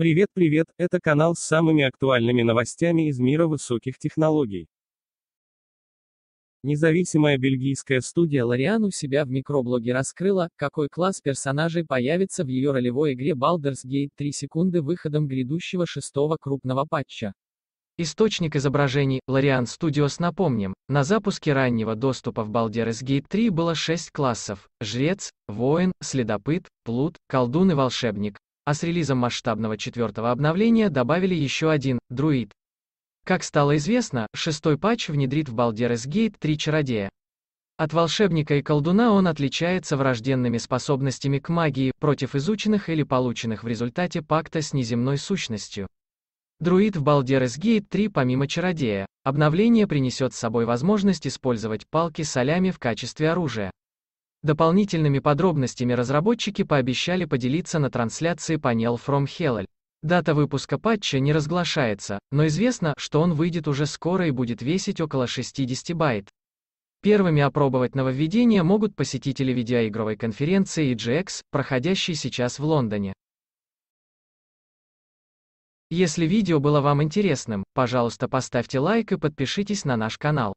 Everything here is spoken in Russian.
Привет, привет, это канал с самыми актуальными новостями из мира высоких технологий. Независимая бельгийская студия Лориан у себя в микроблоге раскрыла, какой класс персонажей появится в ее ролевой игре Baldur's Gate 3 секунды выходом грядущего шестого крупного патча. Источник изображений, Larian Studios напомним, на запуске раннего доступа в Baldur's Gate 3 было 6 классов – жрец, воин, следопыт, плут, колдун и волшебник, а с релизом масштабного четвертого обновления добавили еще один, друид. Как стало известно, шестой патч внедрит в Baldur's Gate три чародея. От волшебника и колдуна он отличается врожденными способностями к магии, против изученных или полученных в результате пакта с неземной сущностью. Друид в Baldur's Gate 3 помимо чародея, обновление принесет с собой возможность использовать палки солями в качестве оружия. Дополнительными подробностями разработчики пообещали поделиться на трансляции панел from Hell. Дата выпуска патча не разглашается, но известно, что он выйдет уже скоро и будет весить около 60 байт. Первыми опробовать нововведение могут посетители видеоигровой конференции EGX, проходящей сейчас в Лондоне. Если видео было вам интересным, пожалуйста поставьте лайк и подпишитесь на наш канал.